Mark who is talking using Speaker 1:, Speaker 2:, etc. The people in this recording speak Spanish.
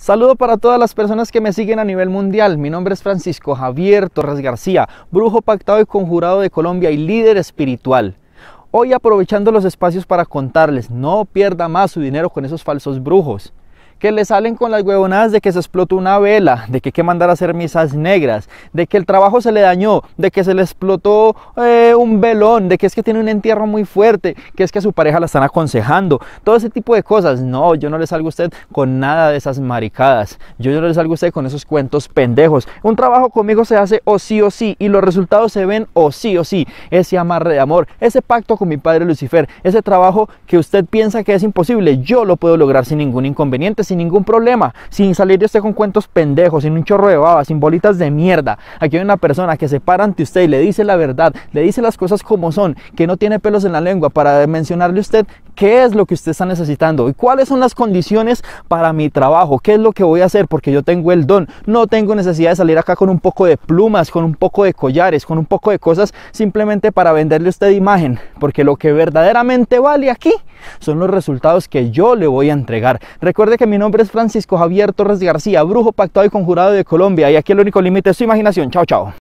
Speaker 1: Saludo para todas las personas que me siguen a nivel mundial. Mi nombre es Francisco Javier Torres García, brujo pactado y conjurado de Colombia y líder espiritual. Hoy aprovechando los espacios para contarles, no pierda más su dinero con esos falsos brujos que le salen con las huevonadas de que se explotó una vela, de que hay que mandar a hacer misas negras, de que el trabajo se le dañó, de que se le explotó eh, un velón, de que es que tiene un entierro muy fuerte, que es que a su pareja la están aconsejando, todo ese tipo de cosas. No, yo no le salgo a usted con nada de esas maricadas, yo no le salgo a usted con esos cuentos pendejos. Un trabajo conmigo se hace o sí o sí y los resultados se ven o sí o sí. Ese amarre de amor, ese pacto con mi padre Lucifer, ese trabajo que usted piensa que es imposible, yo lo puedo lograr sin ningún inconveniente sin ningún problema, sin salir de usted con cuentos pendejos, sin un chorro de baba, sin bolitas de mierda. Aquí hay una persona que se para ante usted y le dice la verdad, le dice las cosas como son, que no tiene pelos en la lengua para mencionarle a usted qué es lo que usted está necesitando y cuáles son las condiciones para mi trabajo, qué es lo que voy a hacer porque yo tengo el don, no tengo necesidad de salir acá con un poco de plumas, con un poco de collares, con un poco de cosas simplemente para venderle usted imagen, porque lo que verdaderamente vale aquí son los resultados que yo le voy a entregar. Recuerde que mi nombre es Francisco Javier Torres García, brujo pactado y conjurado de Colombia y aquí el único límite es su imaginación. Chao, chao.